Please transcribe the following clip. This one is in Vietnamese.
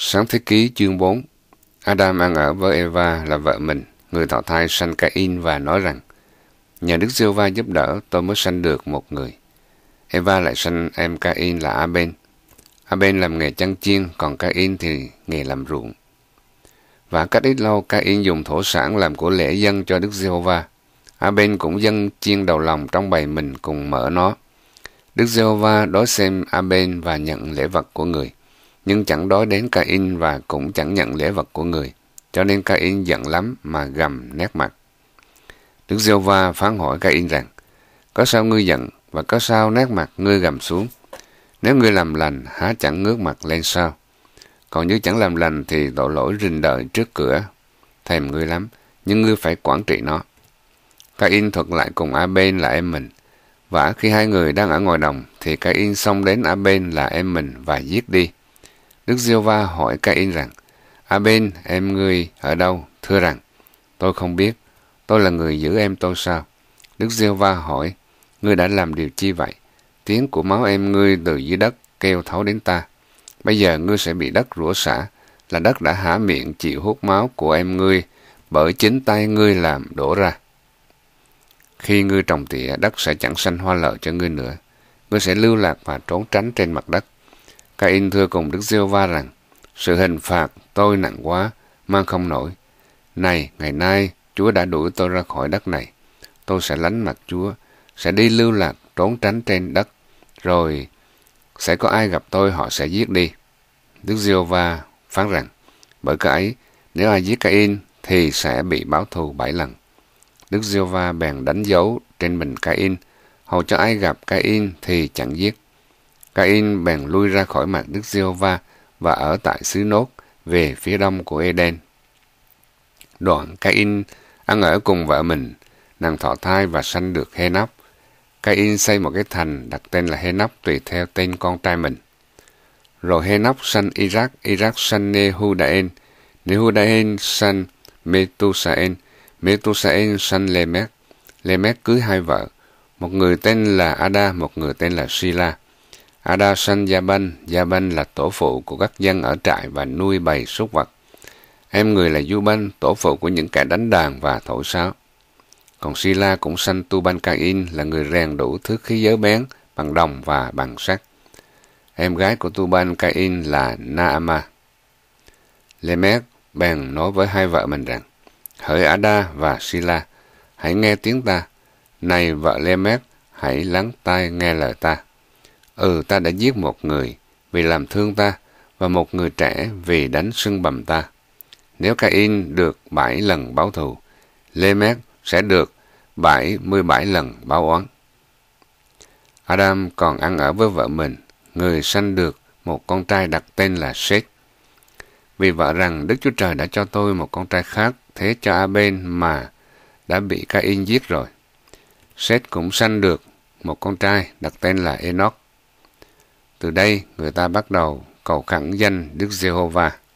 Sáng thế ký chương 4 Adam ăn ở với Eva là vợ mình, người thọ thai sanh Cain và nói rằng Nhờ Đức giê Va giúp đỡ tôi mới sanh được một người. Eva lại sanh em Cain là Aben. Aben làm nghề chăn chiên, còn Cain thì nghề làm ruộng. Và cách ít lâu Cain dùng thổ sản làm của lễ dân cho Đức Giê-hô va. Aben cũng dâng chiên đầu lòng trong bầy mình cùng mở nó. Đức Giê-hô va đối xem Aben và nhận lễ vật của người nhưng chẳng đói đến Cain và cũng chẳng nhận lễ vật của người. Cho nên Cain giận lắm mà gầm nét mặt. Đức giê va phán hỏi Cain rằng, có sao ngươi giận và có sao nét mặt ngươi gầm xuống? Nếu ngươi làm lành, há chẳng ngước mặt lên sao? Còn nếu chẳng làm lành thì tội lỗi rình đợi trước cửa. Thèm ngươi lắm, nhưng ngươi phải quản trị nó. Cain thuật lại cùng A-bên là em mình. Và khi hai người đang ở ngoài đồng, thì Cain xông đến A-bên là em mình và giết đi. Đức Diêu Va hỏi Cain rằng, Abel, em người ở đâu? Thưa rằng, tôi không biết, tôi là người giữ em tôi sao? Đức Diêu Va hỏi, ngươi đã làm điều chi vậy? Tiếng của máu em ngươi từ dưới đất kêu thấu đến ta. Bây giờ ngươi sẽ bị đất rủa xả, là đất đã hả miệng chịu hút máu của em ngươi, bởi chính tay ngươi làm đổ ra. Khi ngươi trồng tỉa, đất sẽ chẳng sanh hoa lợi cho ngươi nữa. Ngươi sẽ lưu lạc và trốn tránh trên mặt đất. Cain thưa cùng Đức giê Va rằng, sự hình phạt tôi nặng quá, mang không nổi. Này, ngày nay, Chúa đã đuổi tôi ra khỏi đất này. Tôi sẽ lánh mặt Chúa, sẽ đi lưu lạc, trốn tránh trên đất. Rồi, sẽ có ai gặp tôi, họ sẽ giết đi. Đức giê Va phán rằng, bởi cái ấy, nếu ai giết Cain thì sẽ bị báo thù bảy lần. Đức giê Va bèn đánh dấu trên mình Cain, hầu cho ai gặp Cain thì chẳng giết. Cain bèn lui ra khỏi mặt Đức Giê-hô-va và ở tại xứ Nốt về phía đông của Eden. Đoạn Cain ăn ở cùng vợ mình, nàng thọ thai và sanh được Henoch. Cain xây một cái thành đặt tên là Henoch tùy theo tên con trai mình. Rồi Henoch sanh Iraq, Iraq sanh Nehudaen, Nehudaen sanh Methusael, Methusael sanh Lê-mét cưới hai vợ, một người tên là Ada, một người tên là Sila ở đó sanh gia banh gia là tổ phụ của các dân ở trại và nuôi bầy súc vật em người là du banh tổ phụ của những kẻ đánh đàn và thổi sáo còn sila cũng sanh tu banh cain là người rèn đủ thứ khí giới bén bằng đồng và bằng sắt em gái của tu banh cain là naama lemet bèn nói với hai vợ mình rằng hỡi ada và sila hãy nghe tiếng ta này vợ lemet hãy lắng tai nghe lời ta Ừ, ta đã giết một người vì làm thương ta và một người trẻ vì đánh sưng bầm ta. Nếu Cain được bảy lần báo thù, Lê-mét sẽ được bảy mươi bảy lần báo oán. Adam còn ăn ở với vợ mình, người sanh được một con trai đặt tên là Seth. Vì vợ rằng Đức Chúa Trời đã cho tôi một con trai khác, thế cho Abel mà đã bị Cain giết rồi. Seth cũng sanh được một con trai đặt tên là Enoch. Từ đây người ta bắt đầu cầu khẳng danh Đức Giê-hô-va.